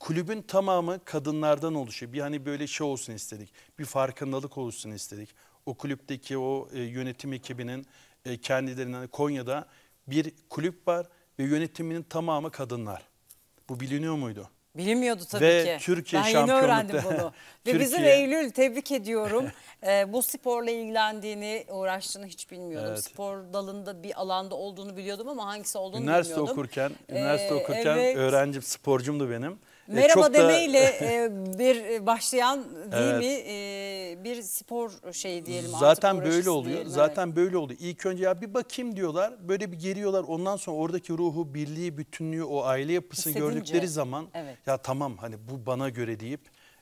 B: kulübün tamamı kadınlardan oluşuyor. Bir hani böyle şey olsun istedik, bir farkındalık olsun istedik. O kulüpteki o e, yönetim ekibinin e, kendilerinden Konya'da bir kulüp var ve yönetiminin tamamı kadınlar. Bu biliniyor muydu? Bilinmiyordu tabii ve ki. Türkiye ben yeni öğrendim bunu. ve bizim Eylül
A: tebrik ediyorum. ee, bu sporla ilgilendiğini, uğraştığını hiç bilmiyordum. Evet. Spor dalında bir alanda olduğunu biliyordum ama hangisi olduğunu üniversite bilmiyordum. Okurken, ee, üniversite okurken evet.
B: öğrencim sporcumdu benim. E, Merhaba demeyle
A: e, bir başlayan değil evet. mi e, bir spor şey diyelim. Zaten böyle oluyor. Diyelim,
B: Zaten evet. böyle oluyor. İlk önce ya bir bakayım diyorlar. Böyle bir geliyorlar. Ondan sonra oradaki ruhu, birliği, bütünlüğü, o aile yapısını Hissedince, gördükleri zaman evet. ya tamam hani bu bana göre deyip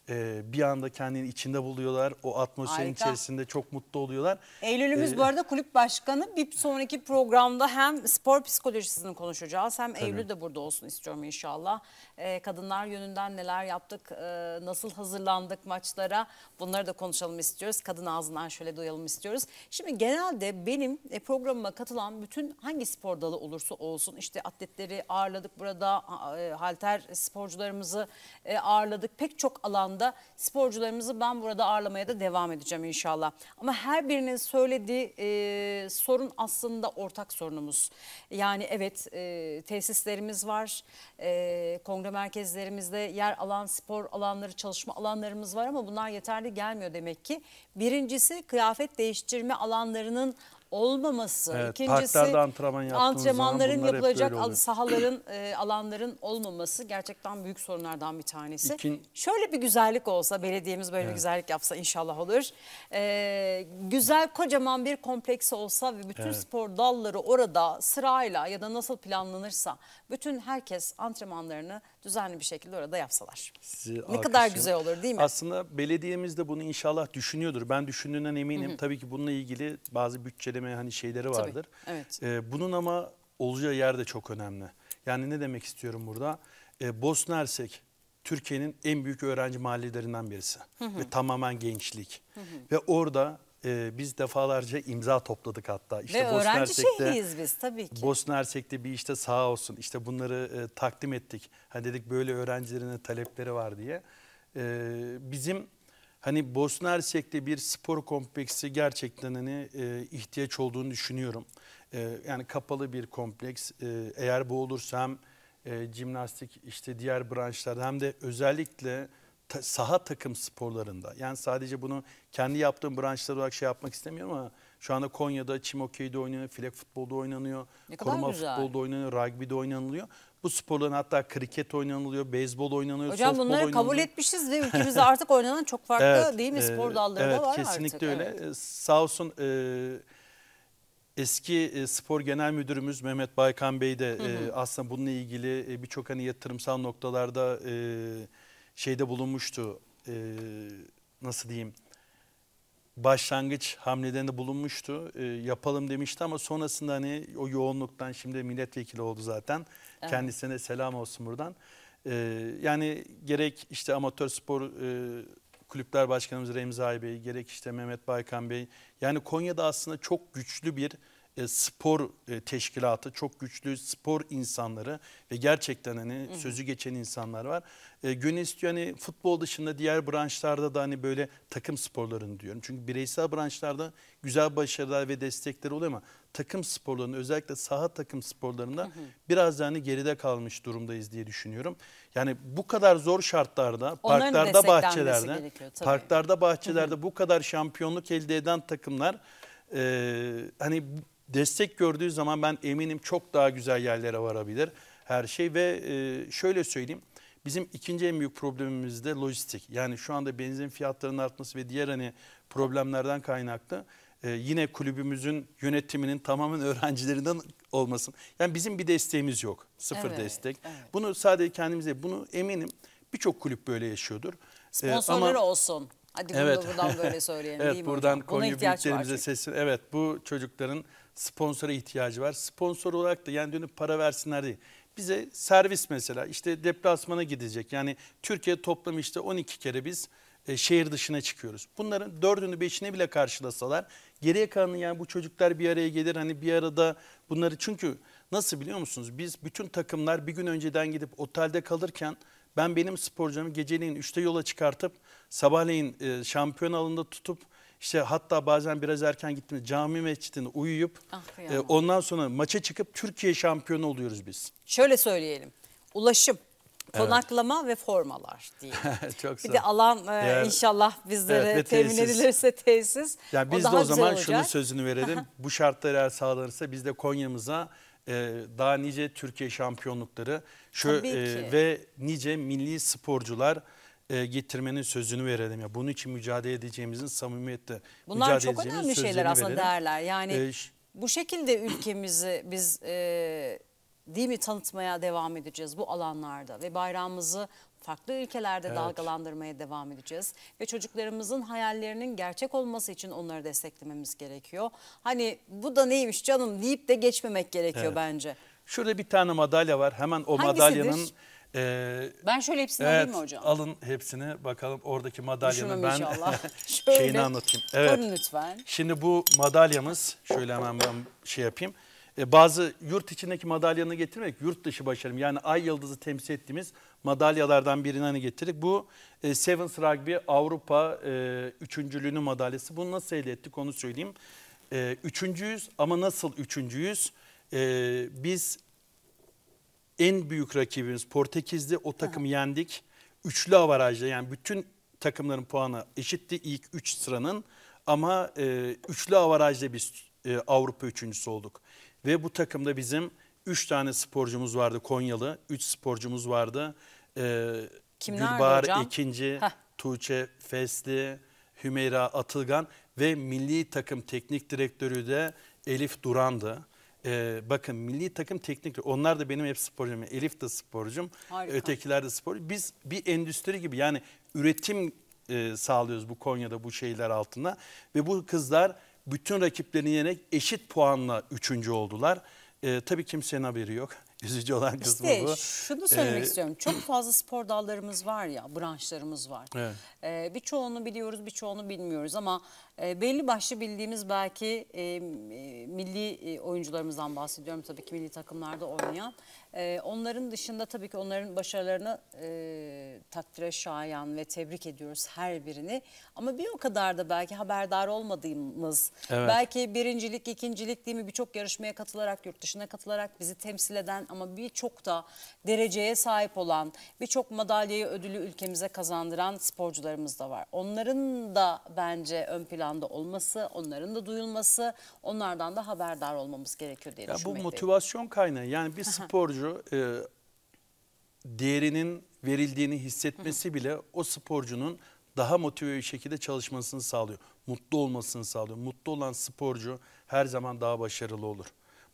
B: e, bir anda kendini içinde buluyorlar. O atmosferin Harika. içerisinde çok mutlu oluyorlar. Eylül'ümüz ee, bu arada
A: kulüp başkanı. Bir sonraki programda hem spor psikolojisini konuşacağız hem tabii. Eylül de burada olsun istiyorum inşallah. Ee, kadınlar yönünden neler yaptık, e, nasıl hazırlandık maçlara bunları da konuşalım istiyoruz. Kadın ağzından şöyle duyalım istiyoruz. Şimdi genelde benim e, programıma katılan bütün hangi spor dalı olursa olsun işte atletleri ağırladık burada, e, halter sporcularımızı e, ağırladık. Pek çok alanda anlamda sporcularımızı ben burada ağırlamaya da devam edeceğim inşallah. Ama her birinin söylediği e, sorun aslında ortak sorunumuz. Yani evet e, tesislerimiz var, e, kongre merkezlerimizde yer alan spor alanları, çalışma alanlarımız var ama bunlar yeterli gelmiyor demek ki. Birincisi kıyafet değiştirme alanlarının olmaması. Evet, İkincisi
B: antrenman antrenmanların zaman yapılacak sahaların,
A: e, alanların olmaması gerçekten büyük sorunlardan bir tanesi. İkin... Şöyle bir güzellik olsa belediyemiz böyle evet. bir güzellik yapsa inşallah olur. E, güzel kocaman bir kompleks olsa ve bütün evet. spor dalları orada sırayla ya da nasıl planlanırsa bütün herkes antrenmanlarını düzenli bir şekilde orada yapsalar.
B: Sizi ne alkışın. kadar güzel olur değil mi? Aslında belediyemiz de bunu inşallah düşünüyordur. Ben düşündüğünden eminim. Hı hı. Tabii ki bununla ilgili bazı bütçeleme ödeme hani şeyleri vardır. Tabii, evet. Ee, bunun ama olacağı yer de çok önemli. Yani ne demek istiyorum burada? Ee, Bosna Hersek Türkiye'nin en büyük öğrenci mahallelerinden birisi. Hı hı. Ve tamamen gençlik. Hı hı. Ve orada e, biz defalarca imza topladık hatta. İşte Ve Bosna öğrenci Ersek'te, şehriyiz biz tabii ki. Bosna Ersek'te bir işte sağ olsun işte bunları e, takdim ettik. Hani dedik böyle öğrencilerine talepleri var diye. E, bizim Hani Bosna Hersek'te bir spor kompleksi gerçekten hani e, ihtiyaç olduğunu düşünüyorum. E, yani kapalı bir kompleks. E, eğer bu olursa hem e, cimnastik işte diğer branşlarda hem de özellikle ta, saha takım sporlarında. Yani sadece bunu kendi yaptığım branşlar olarak şey yapmak istemiyorum ama şu anda Konya'da çim okeyde oynanıyor, filek futbolda oynanıyor, koruma güzel. futbolda oynanıyor, rugby'de oynanılıyor. Bu sporların hatta kriket oynanılıyor, beyzbol oynanıyor, Hocam softball bunları kabul etmişiz ve ülkemizde artık
A: oynanan çok farklı evet, değil mi e, spor dalları evet, da var kesinlikle artık. Kesinlikle
B: öyle. E, sağ olsun e, eski e, spor genel müdürümüz Mehmet Baykan Bey de hı hı. E, aslında bununla ilgili birçok hani yatırımsal noktalarda e, şeyde bulunmuştu. E, nasıl diyeyim? başlangıç hamlelerinde bulunmuştu. E, yapalım demişti ama sonrasında hani o yoğunluktan şimdi milletvekili oldu zaten. Evet. Kendisine selam olsun buradan. E, yani gerek işte amatör spor e, kulüpler başkanımız Remzi Bey, gerek işte Mehmet Baykan Bey. Yani Konya'da aslında çok güçlü bir e, spor e, teşkilatı çok güçlü spor insanları ve gerçekten hani sözü geçen insanlar var. E, Gönül istiyor hani futbol dışında diğer branşlarda da hani böyle takım sporlarını diyorum. Çünkü bireysel branşlarda güzel başarılar ve destekler oluyor ama takım sporlarının özellikle saha takım sporlarında hı hı. biraz yani geride kalmış durumdayız diye düşünüyorum. Yani bu kadar zor şartlarda parklarda bahçelerde parklarda bahçelerde bu kadar şampiyonluk elde eden takımlar e, hani destek gördüğü zaman ben eminim çok daha güzel yerlere varabilir her şey ve e, şöyle söyleyeyim bizim ikinci en büyük problemimiz de lojistik. Yani şu anda benzin fiyatlarının artması ve diğer hani problemlerden kaynaklı e, yine kulübümüzün yönetiminin tamamen öğrencilerinden olmasın. Yani bizim bir desteğimiz yok. Sıfır evet, destek. Evet. Bunu sadece kendimize bunu eminim birçok kulüp böyle yaşıyordur. E, Sponsorları ee, ama, olsun. Hadi evet. buradan böyle söyleyelim. evet, buradan Konya büyüklerimize sesini. Evet bu çocukların sponsora ihtiyacı var. Sponsor olarak da yani dönüp para versinler değil. Bize servis mesela işte deplasmana gidecek. Yani Türkiye toplam işte 12 kere biz e, şehir dışına çıkıyoruz. Bunların dördünü beşine bile karşılasalar geriye kalanı yani bu çocuklar bir araya gelir hani bir arada bunları çünkü nasıl biliyor musunuz? Biz bütün takımlar bir gün önceden gidip otelde kalırken ben benim sporcumu geceliğin 3'te yola çıkartıp sabahleyin e, şampiyon alında tutup işte hatta bazen biraz erken gittiğimiz cami mescidinde uyuyup ah e, ondan sonra maça çıkıp Türkiye şampiyonu oluyoruz biz.
A: Şöyle söyleyelim. Ulaşım, konaklama evet. ve formalar
B: diye. Çok sağ. Bir de alan e, yani, inşallah bizlere evet, temin edilirse
A: tesis. Yani biz o de o zaman şunu
B: sözünü verelim. Bu şartlar eğer sağlanırsa biz de Konya'mıza e, daha nice Türkiye şampiyonlukları şu e, ve nice milli sporcular e, getirmenin sözünü verelim. ya Bunun için mücadele edeceğimizin samimiyette Bunlar mücadele çok önemli şeyler aslında verelim. değerler. Yani e,
A: bu şekilde ülkemizi biz e, değil mi tanıtmaya devam edeceğiz bu alanlarda ve bayrağımızı farklı ülkelerde evet. dalgalandırmaya devam edeceğiz. Ve çocuklarımızın hayallerinin gerçek olması için onları desteklememiz gerekiyor. Hani bu da neymiş canım deyip de geçmemek gerekiyor evet. bence.
B: Şurada bir tane madalya var. Hemen o Hangisidir? madalyanın ee, ben şöyle hepsini evet, alayım mı hocam? Alın hepsini bakalım oradaki madalyanın ben şöyle, şeyini anlatayım. Evet. lütfen. Şimdi bu madalyamız şöyle hemen ben şey yapayım. Ee, bazı yurt içindeki madalyanı getirmek yurt dışı başarım. Yani ay yıldızı temsil ettiğimiz madalyalardan birini hani getirdik. Bu e, Sevens Rugby Avrupa e, üçüncülüğünün madalyası. Bunu nasıl elde ettik onu söyleyeyim. E, üçüncüyüz ama nasıl üçüncüyüz? E, biz en büyük rakibimiz Portekiz'de o takım yendik. Üçlü avarajla yani bütün takımların puanı eşitti ilk üç sıranın ama e, üçlü avarajla biz e, Avrupa üçüncüsü olduk. Ve bu takımda bizim üç tane sporcumuz vardı Konyalı, üç sporcumuz vardı. E, Kimler Gülbahar hocam? ikinci, Heh. Tuğçe Fesli, Hümeyra Atılgan ve milli takım teknik direktörü de Elif Duran'dı. Ee, bakın milli takım teknik onlar da benim hep sporcum. Elif de sporcum. Harika. Ötekiler de sporcu. Biz bir endüstri gibi yani üretim e, sağlıyoruz bu Konya'da bu şeyler altında. Ve bu kızlar bütün rakiplerini yenerek eşit puanla üçüncü oldular. E, tabii kimsenin haberi yok üzücü olan kısmı işte, bu. Şunu söylemek ee, istiyorum.
A: Çok fazla spor dallarımız var ya, branşlarımız var. Evet. Ee, birçoğunu biliyoruz, birçoğunu bilmiyoruz ama e, belli başlı bildiğimiz belki e, e milli e, oyuncularımızdan bahsediyorum. Tabii ki milli takımlarda oynayan. E, onların dışında tabii ki onların başarılarını e, takdire şayan ve tebrik ediyoruz her birini. Ama bir o kadar da belki haberdar olmadığımız, evet. belki birincilik, ikincilik değil mi birçok yarışmaya katılarak, yurt dışına katılarak bizi temsil eden ama birçok da dereceye sahip olan, birçok madalyayı ödülü ülkemize kazandıran sporcularımız da var. Onların da bence ön planda olması, onların da duyulması, onlardan da haberdar olmamız gerekiyor diye ya Bu motivasyon
B: kaynağı yani bir sporcu e, değerinin verildiğini hissetmesi bile o sporcunun daha motive bir şekilde çalışmasını sağlıyor. Mutlu olmasını sağlıyor. Mutlu olan sporcu her zaman daha başarılı olur.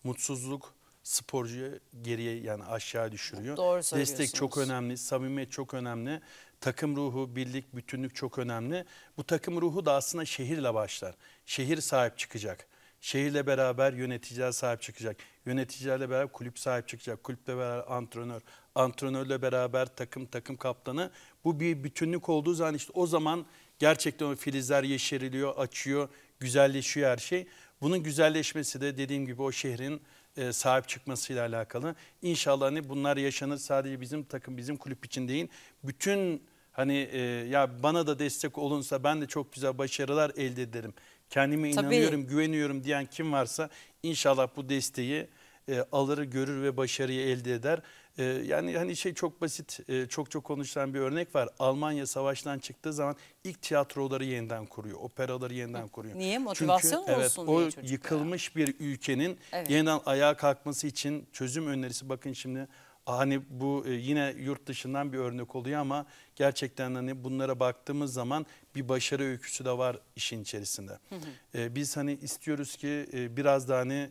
B: Mutsuzluk sporcuyu geriye yani aşağı düşürüyor. Doğru Destek çok önemli, samimiyet çok önemli. Takım ruhu, birlik, bütünlük çok önemli. Bu takım ruhu da aslında şehirle başlar. Şehir sahip çıkacak. Şehirle beraber yöneticiler sahip çıkacak. Yöneticilerle beraber kulüp sahip çıkacak. Kulüple beraber antrenör, antrenörle beraber takım, takım kaptanı. Bu bir bütünlük olduğu zaman işte o zaman gerçekten o filizler yeşeriliyor, açıyor, güzelleşiyor her şey. Bunun güzelleşmesi de dediğim gibi o şehrin e, sahip çıkmasıyla alakalı. İnşallah hani bunlar yaşanır sadece bizim takım, bizim kulüp için değil. Bütün hani e, ya bana da destek olunsa ben de çok güzel başarılar elde ederim. Kendime Tabii. inanıyorum, güveniyorum diyen kim varsa inşallah bu desteği e, alırı görür ve başarıyı elde eder. E, yani hani şey çok basit, e, çok çok konuşulan bir örnek var. Almanya savaştan çıktığı zaman ilk tiyatroları yeniden kuruyor, operaları yeniden kuruyor. Niye? Motivasyon Çünkü, olsun evet, diye O yıkılmış bir ülkenin evet. yeniden ayağa kalkması için çözüm önerisi bakın şimdi hani bu e, yine yurt dışından bir örnek oluyor ama gerçekten hani bunlara baktığımız zaman bir başarı öyküsü de var işin içerisinde. Hı hı. E, biz hani istiyoruz ki e, biraz daha hani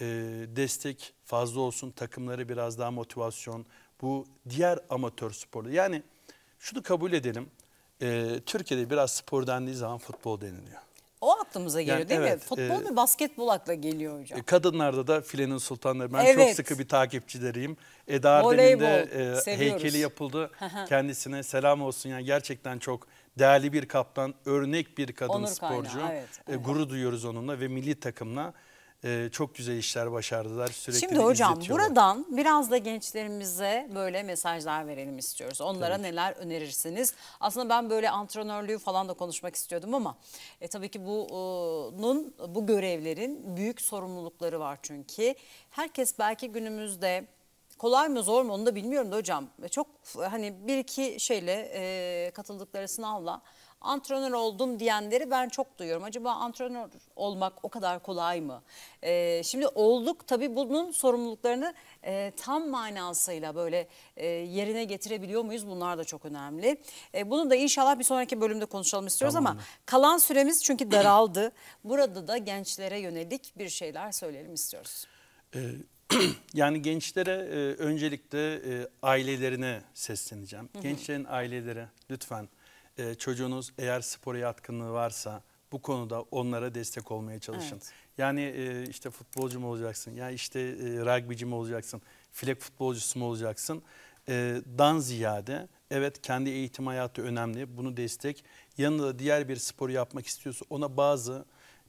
B: e, destek fazla olsun, takımları biraz daha motivasyon. Bu diğer amatör sporda. Yani şunu kabul edelim. E, Türkiye'de biraz spor dendiği zaman futbol deniliyor.
A: O aklımıza geliyor yani, değil evet, mi? Futbol e, ve basketbol akla geliyor hocam.
B: E, kadınlarda da filenin sultanları. Ben evet. çok sıkı bir takipçileriyim. Eda Arden'in e, heykeli yapıldı. Kendisine selam olsun. Yani gerçekten çok değerli bir kaptan, örnek bir kadın Onur sporcu. Kaynağı, evet, evet. E, gurur duyuyoruz onunla ve milli takımla e, çok güzel işler başardılar. Sürekli Şimdi hocam buradan
A: biraz da gençlerimize böyle mesajlar verelim istiyoruz. Onlara tabii. neler önerirsiniz? Aslında ben böyle antrenörlüğü falan da konuşmak istiyordum ama e, tabii ki bunun e, bu görevlerin büyük sorumlulukları var çünkü. Herkes belki günümüzde kolay mı zor mu onu da bilmiyorum da hocam. Çok hani bir iki şeyle e, katıldıkları sınavla antrenör oldum diyenleri ben çok duyuyorum. Acaba antrenör olmak o kadar kolay mı? E, şimdi olduk tabii bunun sorumluluklarını e, tam manasıyla böyle e, yerine getirebiliyor muyuz? Bunlar da çok önemli. E, bunu da inşallah bir sonraki bölümde konuşalım istiyoruz tamam. ama kalan süremiz çünkü daraldı. Burada da gençlere yönelik bir şeyler söyleyelim istiyoruz.
B: Evet. yani gençlere e, öncelikle e, ailelerine sesleneceğim. Hı hı. Gençlerin aileleri lütfen e, çocuğunuz eğer spora yatkınlığı varsa bu konuda onlara destek olmaya çalışın. Evet. Yani e, işte futbolcu mu olacaksın, ya işte e, rugbyci mi olacaksın, filek futbolcusu mu olacaksın? E, dan ziyade evet kendi eğitim hayatı önemli, bunu destek. Yanında da diğer bir sporu yapmak istiyorsa ona bazı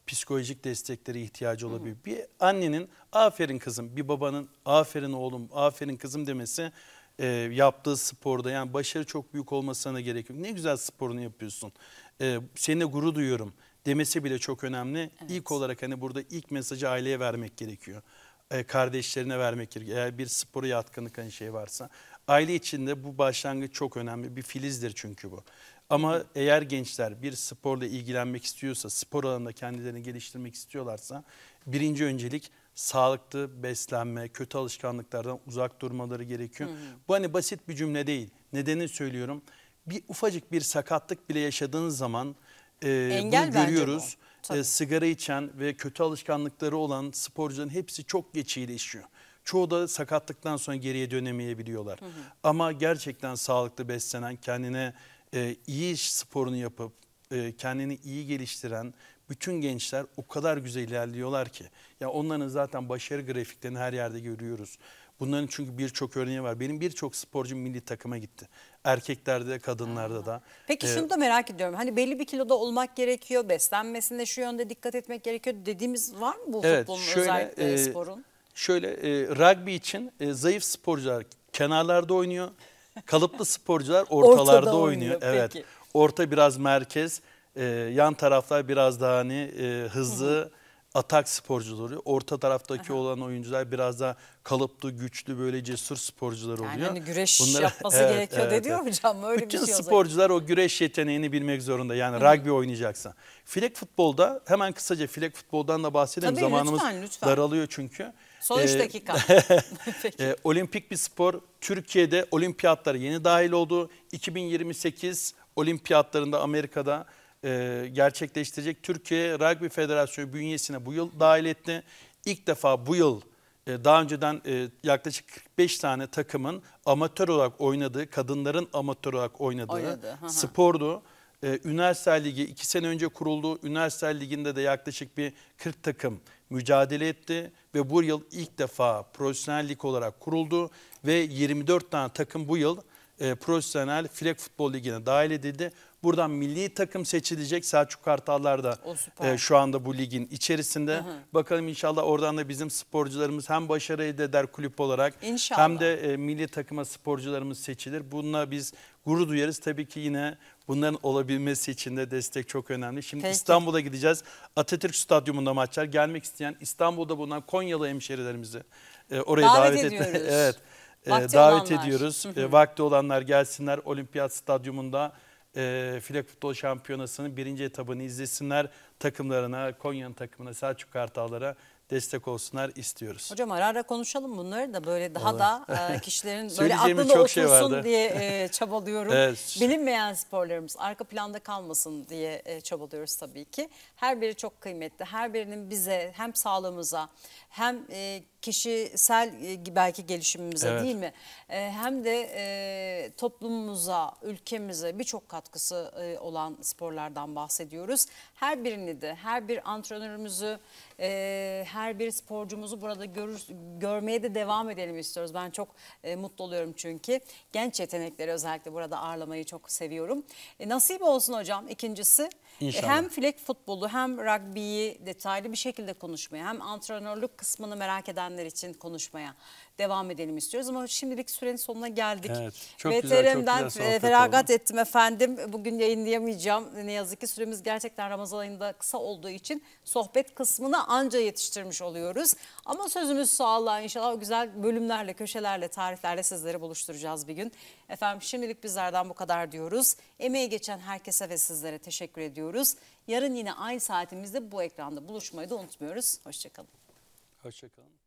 B: psikolojik desteklere ihtiyacı olabilir. Hı. Bir annenin aferin kızım, bir babanın aferin oğlum, aferin kızım demesi e, yaptığı sporda yani başarı çok büyük olmasına gerek yok. Ne güzel sporunu yapıyorsun. E, seninle gurur duyuyorum demesi bile çok önemli. Evet. İlk olarak hani burada ilk mesajı aileye vermek gerekiyor. E, kardeşlerine vermek gerekiyor. Eğer bir sporu yatkınlık hani şey varsa. Aile içinde bu başlangıç çok önemli. Bir filizdir çünkü bu. Ama eğer gençler bir sporla ilgilenmek istiyorsa, spor alanında kendilerini geliştirmek istiyorlarsa birinci öncelik sağlıklı beslenme, kötü alışkanlıklardan uzak durmaları gerekiyor. Hı hı. Bu hani basit bir cümle değil. Nedeni söylüyorum. Bir ufacık bir sakatlık bile yaşadığınız zaman e, Engel bunu görüyoruz. E, sigara içen ve kötü alışkanlıkları olan sporcuların hepsi çok geç iyileşiyor. Çoğu da sakatlıktan sonra geriye dönemeyebiliyorlar. Hı hı. Ama gerçekten sağlıklı beslenen, kendine e, iyi sporunu yapıp e, kendini iyi geliştiren bütün gençler o kadar güzel ilerliyorlar ki. Ya onların zaten başarı grafiklerini her yerde görüyoruz. Bunların çünkü birçok örneği var. Benim birçok sporcu milli takıma gitti. Erkeklerde kadınlarda da. Peki ee, şunu da
A: merak ediyorum. Hani belli bir kiloda olmak gerekiyor. Beslenmesinde şu yönde dikkat etmek gerekiyor dediğimiz var mı bu evet, futbolun şöyle, özellikle e, sporun?
B: Şöyle e, rugby için e, zayıf sporcular kenarlarda oynuyor. Kalıplı sporcular ortalarda oynuyor. oynuyor. Evet. Peki. Orta biraz merkez e, yan taraflar biraz daha hani e, hızlı hı hı. atak sporcuları. Orta taraftaki Aha. olan oyuncular biraz daha kalıplı, güçlü, böyle cesur sporcular oluyor. Yani güreş Bunlara, yapması evet, gerekiyor evet, dediyor evet. hocam öyle Bütün bir şey sporcular o güreş yeteneğini bilmek zorunda. Yani Hı-hı. rugby oynayacaksan, Filek futbolda hemen kısaca filek futboldan da bahsedelim. Tabii, Zamanımız lütfen, lütfen. daralıyor çünkü. Son 3 ee, dakika. e, olimpik bir spor. Türkiye'de olimpiyatlar yeni dahil oldu. 2028 olimpiyatlarında Amerika'da e, gerçekleştirecek. Türkiye Rugby Federasyonu bünyesine bu yıl dahil etti. İlk defa bu yıl e, daha önceden e, yaklaşık 45 tane takımın amatör olarak oynadığı, kadınların amatör olarak oynadığı Oynadı. spordu. E, Üniversite Ligi 2 sene önce kuruldu. Üniversite Ligi'nde de yaklaşık bir 40 takım mücadele etti ve bu yıl ilk defa profesyonel lig olarak kuruldu ve 24 tane takım bu yıl e, profesyonel flag futbol ligine dahil edildi. Buradan milli takım seçilecek. Selçuk Kartallar da e, şu anda bu ligin içerisinde. Hı hı. Bakalım inşallah oradan da bizim sporcularımız hem başarı elde eder kulüp olarak inşallah. hem de e, milli takıma sporcularımız seçilir. Bununla biz gurur duyarız. Tabii ki yine bunların olabilmesi için de destek çok önemli. Şimdi İstanbul'a gideceğiz. Atatürk Stadyumunda maçlar. Gelmek isteyen İstanbul'da bulunan Konyalı hemşerilerimizi e, oraya davet, davet ediyoruz. evet. E, vakti davet olanlar. ediyoruz. Hı e, hı. Vakti olanlar gelsinler Olimpiyat Stadyumunda e, Flag Futbol Şampiyonası'nın birinci etabını izlesinler. Takımlarına, Konya'nın takımına, Selçuk Kartallara destek olsunlar istiyoruz. Hocam ara
A: ara konuşalım bunları da böyle daha Olur. da e, kişilerin böyle aklında çok şey vardı. diye e, çabalıyorum. evet. Bilinmeyen sporlarımız arka planda kalmasın diye e, çabalıyoruz tabii ki. Her biri çok kıymetli. Her birinin bize hem sağlığımıza hem kişisel belki gelişimimize evet. değil mi? Hem de toplumumuza, ülkemize birçok katkısı olan sporlardan bahsediyoruz. Her birini de her bir antrenörümüzü her her bir sporcumuzu burada görür, görmeye de devam edelim istiyoruz. Ben çok e, mutlu oluyorum çünkü. Genç yetenekleri özellikle burada ağırlamayı çok seviyorum. E, nasip olsun hocam ikincisi. İnşallah. Hem flag futbolu hem rugby'yi detaylı bir şekilde konuşmaya hem antrenörlük kısmını merak edenler için konuşmaya devam edelim istiyoruz. Ama şimdilik sürenin sonuna geldik. Evet, çok güzel, çok güzel e, feragat oldu. ettim efendim. Bugün yayınlayamayacağım. Ne yazık ki süremiz gerçekten Ramazan ayında kısa olduğu için sohbet kısmını anca yetiştirmiş oluyoruz. Ama sözümüz sağlığa inşallah o güzel bölümlerle, köşelerle, tariflerle sizleri buluşturacağız bir gün. Efendim şimdilik bizlerden bu kadar diyoruz. Emeği geçen herkese ve sizlere teşekkür ediyoruz. Yarın yine aynı saatimizde bu ekranda buluşmayı da unutmuyoruz. Hoşçakalın.
C: Hoşçakalın.